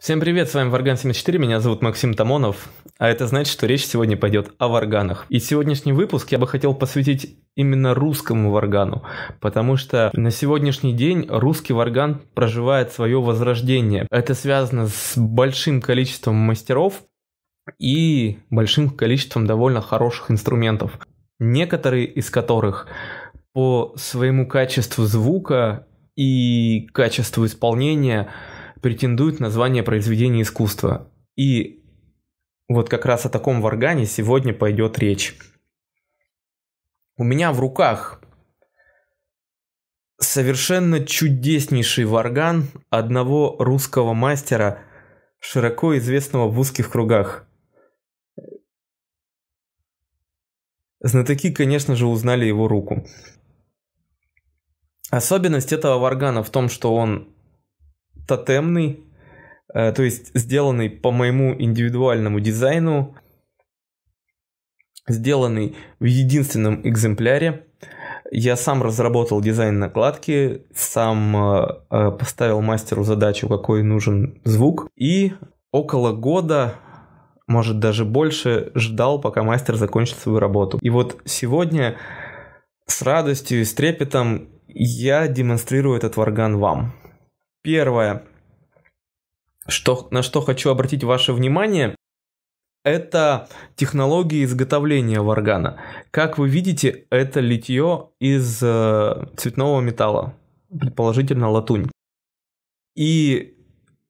Всем привет, с вами Варган74, меня зовут Максим Тамонов, а это значит, что речь сегодня пойдет о варганах. И сегодняшний выпуск я бы хотел посвятить именно русскому варгану, потому что на сегодняшний день русский варган проживает свое возрождение. Это связано с большим количеством мастеров и большим количеством довольно хороших инструментов, некоторые из которых по своему качеству звука и качеству исполнения – претендует на звание произведения искусства. И вот как раз о таком варгане сегодня пойдет речь. У меня в руках совершенно чудеснейший варган одного русского мастера, широко известного в узких кругах. Знатоки, конечно же, узнали его руку. Особенность этого варгана в том, что он тотемный, э, то есть сделанный по моему индивидуальному дизайну, сделанный в единственном экземпляре. Я сам разработал дизайн накладки, сам э, э, поставил мастеру задачу, какой нужен звук, и около года может даже больше, ждал, пока мастер закончит свою работу. И вот сегодня с радостью и с трепетом я демонстрирую этот варган вам. Первое, что, на что хочу обратить ваше внимание, это технологии изготовления варгана. Как вы видите, это литье из э, цветного металла, предположительно латунь. И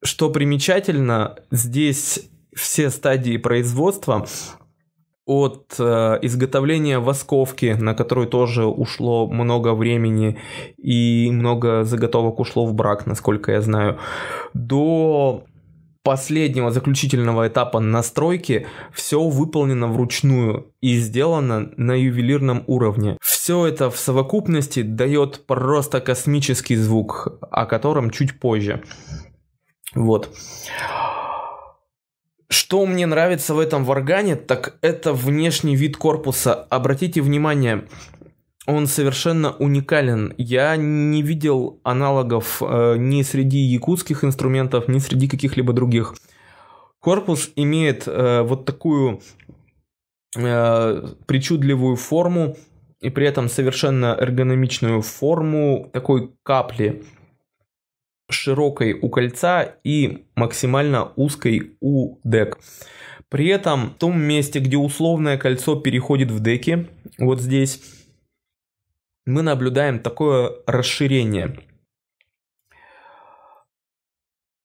что примечательно, здесь все стадии производства от э, изготовления восковки, на которую тоже ушло много времени и много заготовок ушло в брак, насколько я знаю, до последнего заключительного этапа настройки все выполнено вручную и сделано на ювелирном уровне. Все это в совокупности дает просто космический звук, о котором чуть позже. Вот. Что мне нравится в этом варгане, так это внешний вид корпуса. Обратите внимание, он совершенно уникален. Я не видел аналогов э, ни среди якутских инструментов, ни среди каких-либо других. Корпус имеет э, вот такую э, причудливую форму и при этом совершенно эргономичную форму такой капли широкой у кольца и максимально узкой у дек. При этом в том месте, где условное кольцо переходит в деки, вот здесь, мы наблюдаем такое расширение.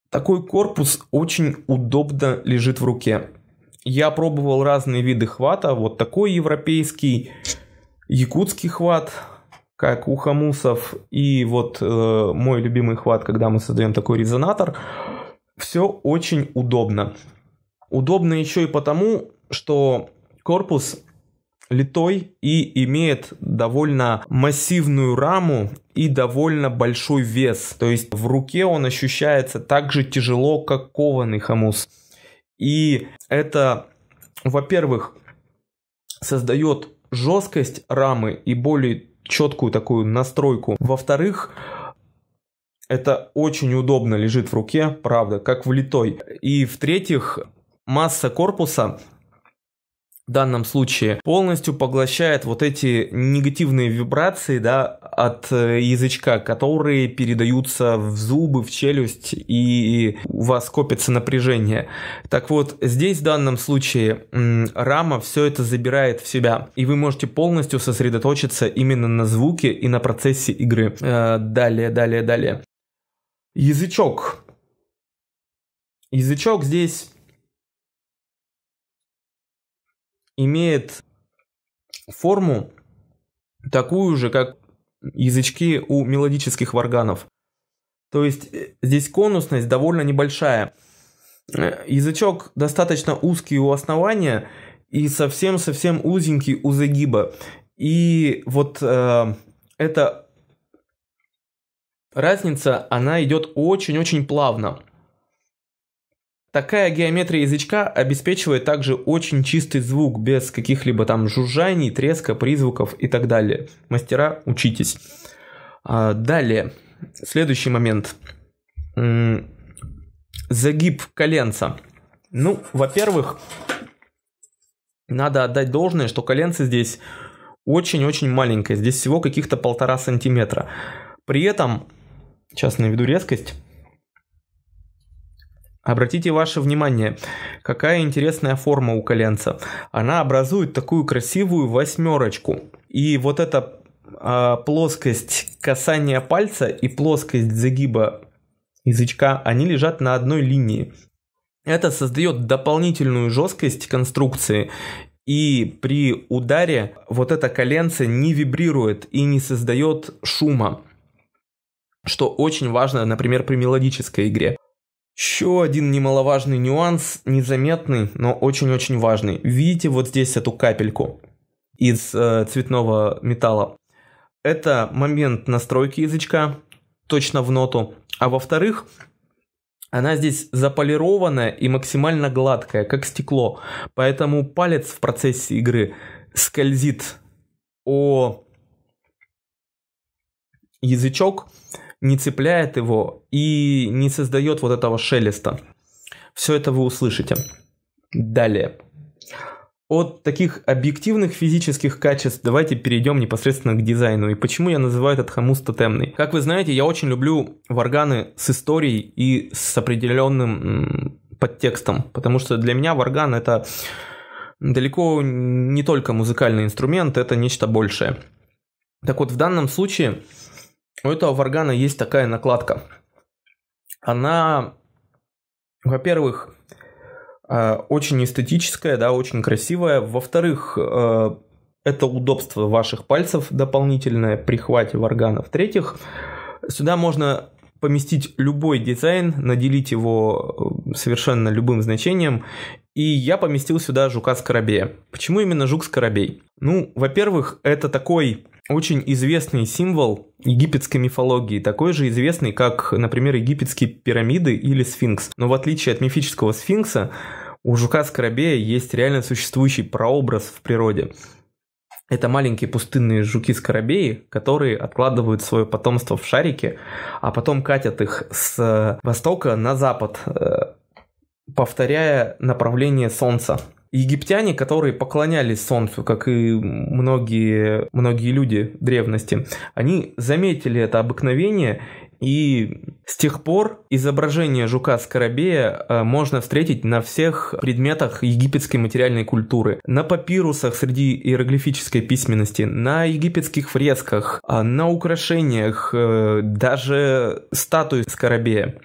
Такой корпус очень удобно лежит в руке. Я пробовал разные виды хвата, вот такой европейский, якутский хват, как у хамусов, и вот э, мой любимый хват, когда мы создаем такой резонатор, все очень удобно. Удобно еще и потому, что корпус литой и имеет довольно массивную раму и довольно большой вес. То есть в руке он ощущается так же тяжело, как кованый хамус. И это, во-первых, создает жесткость рамы и более четкую такую настройку. Во-вторых, это очень удобно лежит в руке, правда, как влитой. И в-третьих, масса корпуса в данном случае полностью поглощает вот эти негативные вибрации да, от э, язычка, которые передаются в зубы, в челюсть, и у вас копится напряжение. Так вот, здесь в данном случае рама все это забирает в себя, и вы можете полностью сосредоточиться именно на звуке и на процессе игры. Э, далее, далее, далее. Язычок. Язычок здесь имеет форму такую же, как язычки у мелодических варганов. То есть э, здесь конусность довольно небольшая. Э, язычок достаточно узкий у основания и совсем-совсем узенький у загиба. И вот э, эта разница, она идет очень-очень плавно. Такая геометрия язычка обеспечивает также очень чистый звук, без каких-либо там жужжаний, треска, призвуков и так далее. Мастера, учитесь. А, далее, следующий момент. Загиб коленца. Ну, во-первых, надо отдать должное, что коленце здесь очень-очень маленькое. Здесь всего каких-то полтора сантиметра. При этом, сейчас наведу резкость, Обратите ваше внимание, какая интересная форма у коленца. Она образует такую красивую восьмерочку. И вот эта э, плоскость касания пальца и плоскость загиба язычка, они лежат на одной линии. Это создает дополнительную жесткость конструкции и при ударе вот это коленце не вибрирует и не создает шума, что очень важно, например, при мелодической игре. Еще один немаловажный нюанс, незаметный, но очень-очень важный. Видите вот здесь эту капельку из э, цветного металла? Это момент настройки язычка, точно в ноту. А во-вторых, она здесь заполированная и максимально гладкая, как стекло. Поэтому палец в процессе игры скользит о язычок, не цепляет его и не создает вот этого шелеста. Все это вы услышите. Далее. От таких объективных физических качеств давайте перейдем непосредственно к дизайну. И почему я называю этот хомус тотемный? Как вы знаете, я очень люблю варганы с историей и с определенным подтекстом, потому что для меня варган это далеко не только музыкальный инструмент, это нечто большее. Так вот, в данном случае у этого варгана есть такая накладка. Она, во-первых, э, очень эстетическая, да, очень красивая. Во-вторых, э, это удобство ваших пальцев дополнительное при хвате варгана. В-третьих, сюда можно поместить любой дизайн, наделить его э, совершенно любым значением, и я поместил сюда жука-скоробея. Почему именно жук-скоробей? Ну, во-первых, это такой очень известный символ египетской мифологии, такой же известный, как, например, египетские пирамиды или сфинкс. Но в отличие от мифического сфинкса, у жука-скоробея есть реально существующий прообраз в природе. Это маленькие пустынные жуки-скоробеи, которые откладывают свое потомство в шарики, а потом катят их с востока на запад, э, повторяя направление Солнца египтяне, которые поклонялись солнцу, как и многие, многие люди древности, они заметили это обыкновение и с тех пор изображение жука-скоробея э, можно встретить на всех предметах египетской материальной культуры. На папирусах среди иероглифической письменности, на египетских фресках, а на украшениях, э, даже статуи скоробея.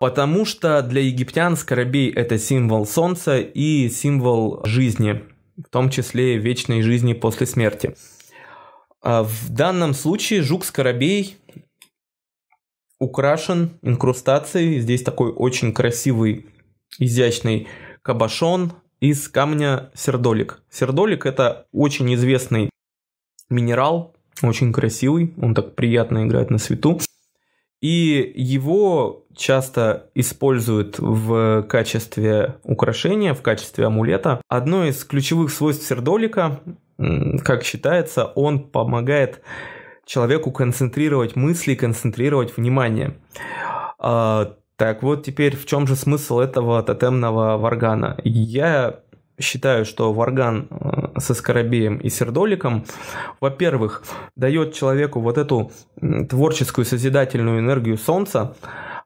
Потому что для египтян скоробей – это символ солнца и символ жизни, в том числе вечной жизни после смерти. А в данном случае жук-скоробей украшен инкрустацией. Здесь такой очень красивый, изящный кабашон из камня сердолик. Сердолик – это очень известный минерал, очень красивый, он так приятно играет на свету. И его часто используют в качестве украшения, в качестве амулета. Одно из ключевых свойств сердолика, как считается, он помогает человеку концентрировать мысли, концентрировать внимание. А, так вот, теперь в чем же смысл этого тотемного варгана? Я считаю, что варган э, со скоробеем и сердоликом, во-первых, дает человеку вот эту творческую созидательную энергию солнца,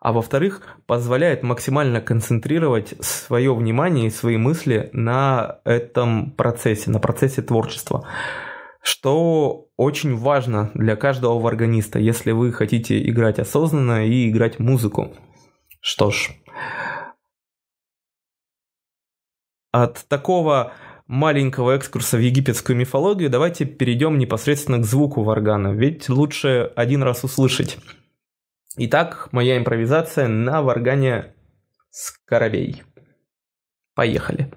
а во-вторых, позволяет максимально концентрировать свое внимание и свои мысли на этом процессе, на процессе творчества что очень важно для каждого варганиста, если вы хотите играть осознанно и играть музыку. Что ж, от такого маленького экскурса в египетскую мифологию давайте перейдем непосредственно к звуку варгана, ведь лучше один раз услышать. Итак, моя импровизация на варгане с «Скоробей». Поехали.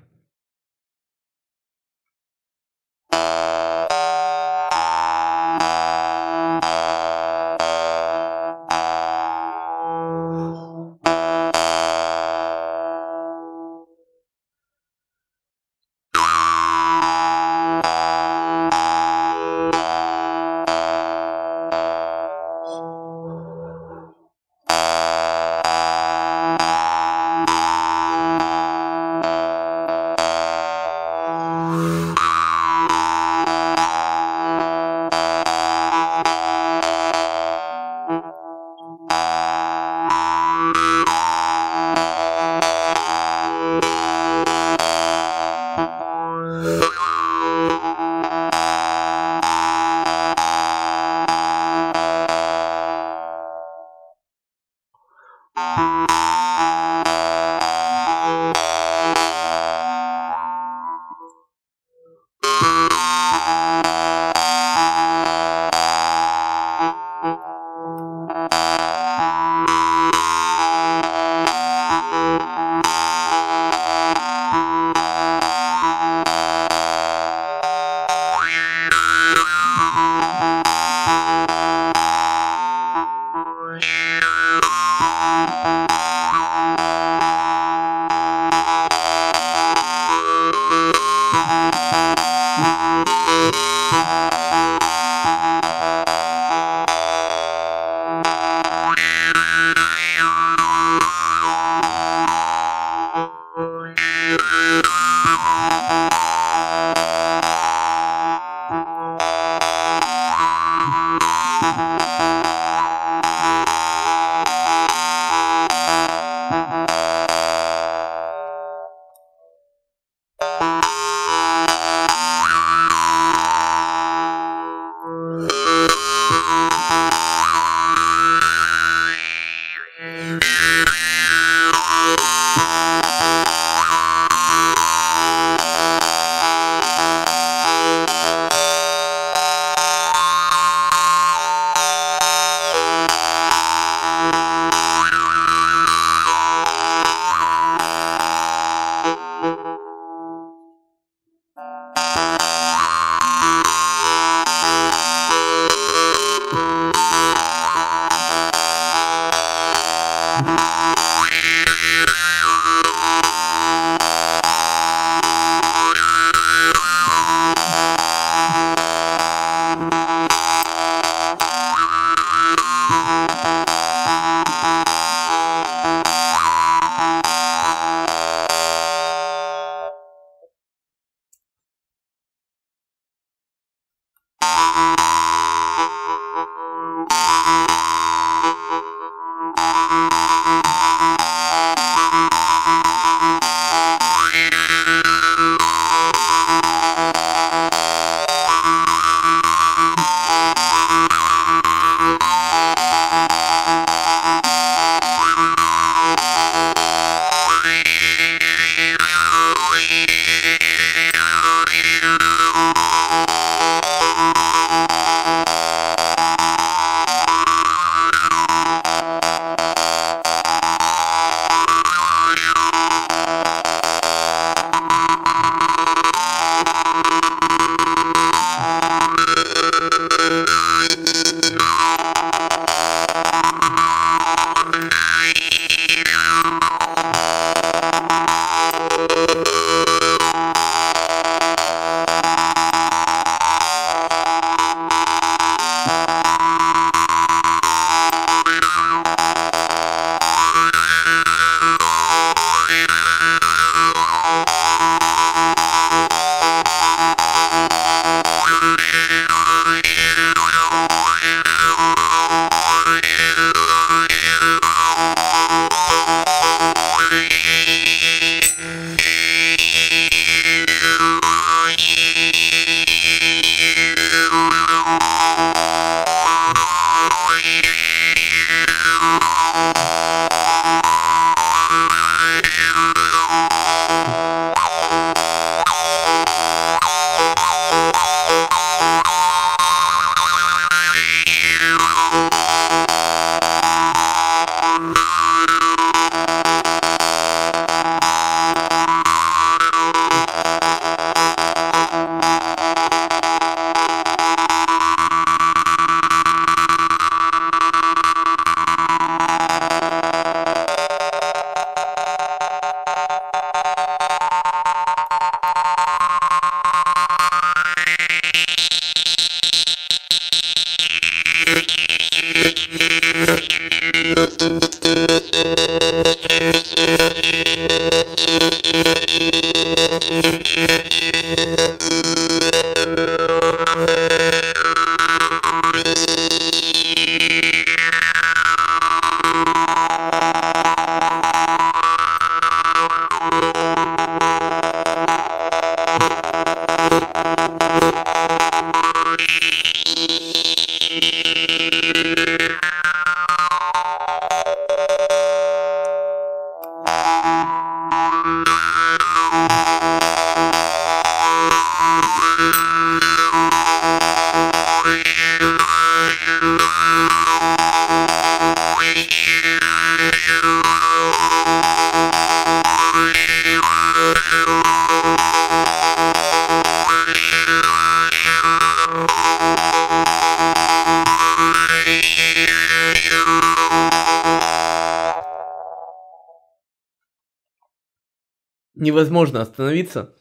невозможно остановиться.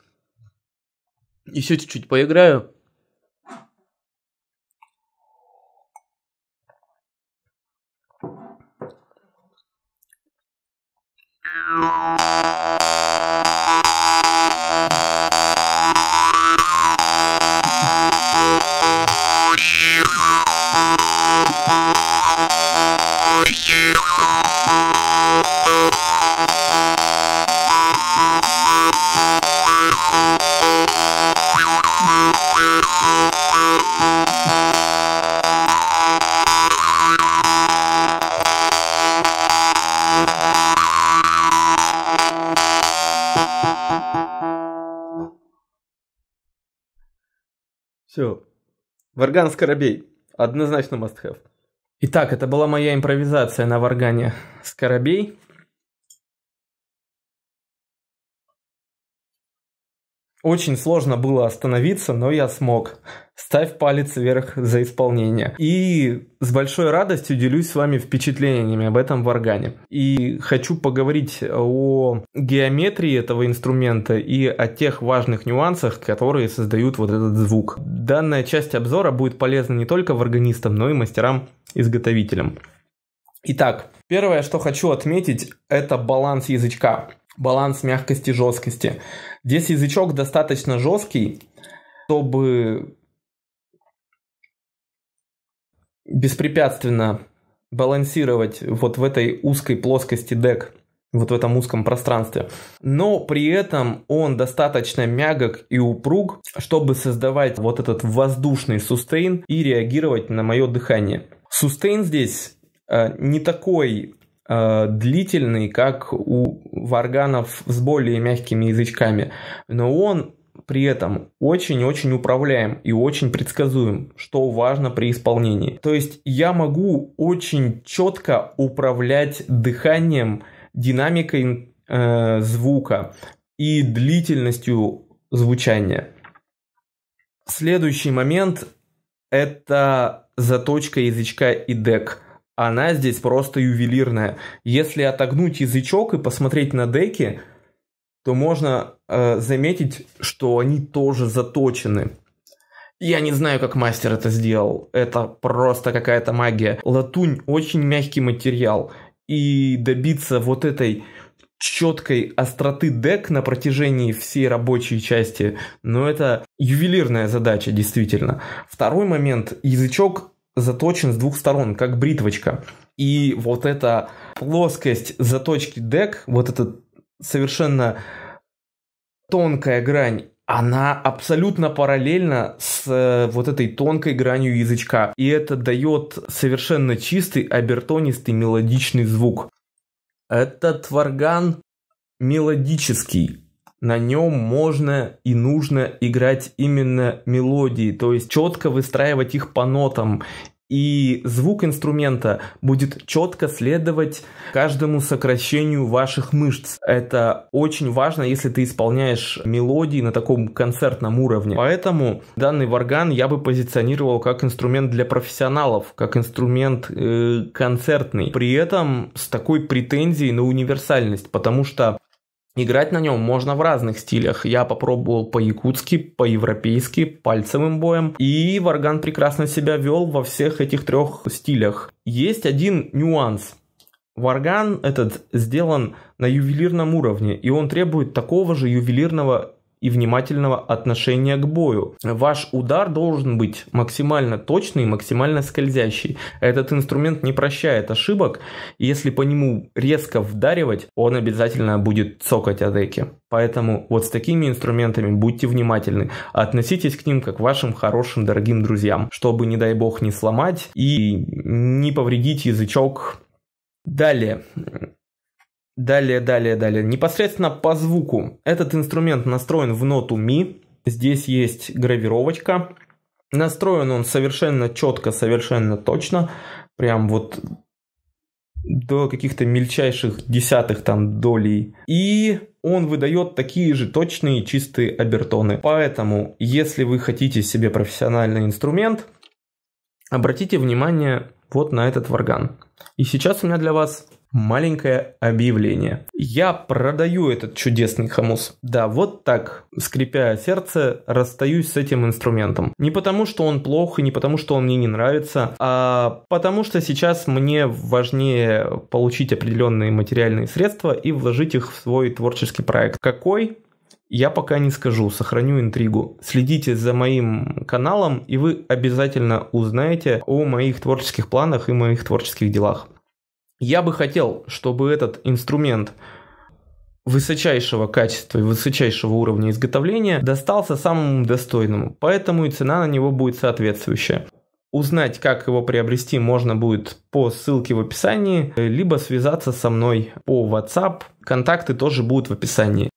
Еще чуть-чуть поиграю. Yeah. Все. Варган Скоробей. Однозначно must have. Итак, это была моя импровизация на Варгане Скоробей. Очень сложно было остановиться, но я смог. Ставь палец вверх за исполнение. И с большой радостью делюсь с вами впечатлениями об этом варгане. И хочу поговорить о геометрии этого инструмента и о тех важных нюансах, которые создают вот этот звук. Данная часть обзора будет полезна не только варганистам, но и мастерам-изготовителям. Итак, первое, что хочу отметить, это баланс язычка баланс мягкости и жесткости. Здесь язычок достаточно жесткий, чтобы беспрепятственно балансировать вот в этой узкой плоскости дек, вот в этом узком пространстве. Но при этом он достаточно мягок и упруг, чтобы создавать вот этот воздушный сустейн и реагировать на мое дыхание. Сустейн здесь э, не такой э, длительный, как у варганов с более мягкими язычками, но он при этом очень-очень управляем и очень предсказуем, что важно при исполнении. То есть я могу очень четко управлять дыханием, динамикой э, звука и длительностью звучания. Следующий момент это заточка язычка и дек она здесь просто ювелирная. Если отогнуть язычок и посмотреть на деки, то можно э, заметить, что они тоже заточены. Я не знаю, как мастер это сделал. Это просто какая-то магия. Латунь очень мягкий материал. И добиться вот этой четкой остроты дек на протяжении всей рабочей части, но ну, это ювелирная задача, действительно. Второй момент. Язычок заточен с двух сторон, как бритвочка. И вот эта плоскость заточки дек, вот эта совершенно тонкая грань, она абсолютно параллельна с э, вот этой тонкой гранью язычка. И это дает совершенно чистый, обертонистый, мелодичный звук. Этот варган мелодический, на нем можно и нужно играть именно мелодии, то есть четко выстраивать их по нотам. И звук инструмента будет четко следовать каждому сокращению ваших мышц. Это очень важно, если ты исполняешь мелодии на таком концертном уровне. Поэтому данный варган я бы позиционировал как инструмент для профессионалов, как инструмент э, концертный. При этом с такой претензией на универсальность, потому что Играть на нем можно в разных стилях. Я попробовал по-якутски, по-европейски, пальцевым боем. И Варган прекрасно себя вел во всех этих трех стилях. Есть один нюанс. Варган этот сделан на ювелирном уровне, и он требует такого же ювелирного и внимательного отношения к бою. Ваш удар должен быть максимально точный, максимально скользящий. Этот инструмент не прощает ошибок, и если по нему резко вдаривать, он обязательно будет цокать о деке. Поэтому вот с такими инструментами будьте внимательны, относитесь к ним как к вашим хорошим дорогим друзьям, чтобы, не дай бог, не сломать и не повредить язычок. Далее, Далее, далее, далее. Непосредственно по звуку. Этот инструмент настроен в ноту ми. Здесь есть гравировочка. Настроен он совершенно четко, совершенно точно. Прям вот до каких-то мельчайших десятых там долей. И он выдает такие же точные чистые обертоны. Поэтому, если вы хотите себе профессиональный инструмент, обратите внимание вот на этот варган. И сейчас у меня для вас маленькое объявление. Я продаю этот чудесный хамус. Да, вот так, скрипя сердце, расстаюсь с этим инструментом. Не потому, что он плох, и не потому, что он мне не нравится, а потому, что сейчас мне важнее получить определенные материальные средства и вложить их в свой творческий проект. Какой? Я пока не скажу, сохраню интригу. Следите за моим каналом, и вы обязательно узнаете о моих творческих планах и моих творческих делах. Я бы хотел, чтобы этот инструмент высочайшего качества и высочайшего уровня изготовления достался самому достойному, поэтому и цена на него будет соответствующая. Узнать, как его приобрести, можно будет по ссылке в описании, либо связаться со мной по WhatsApp. Контакты тоже будут в описании.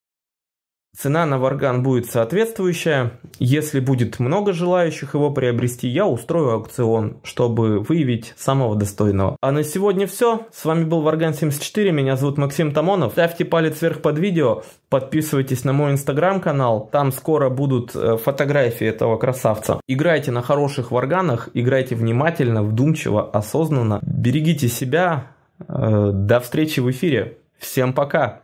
Цена на варган будет соответствующая. Если будет много желающих его приобрести, я устрою аукцион, чтобы выявить самого достойного. А на сегодня все. С вами был Варган74, меня зовут Максим Тамонов. Ставьте палец вверх под видео, подписывайтесь на мой инстаграм-канал, там скоро будут э, фотографии этого красавца. Играйте на хороших варганах, играйте внимательно, вдумчиво, осознанно. Берегите себя. Э, до встречи в эфире. Всем пока!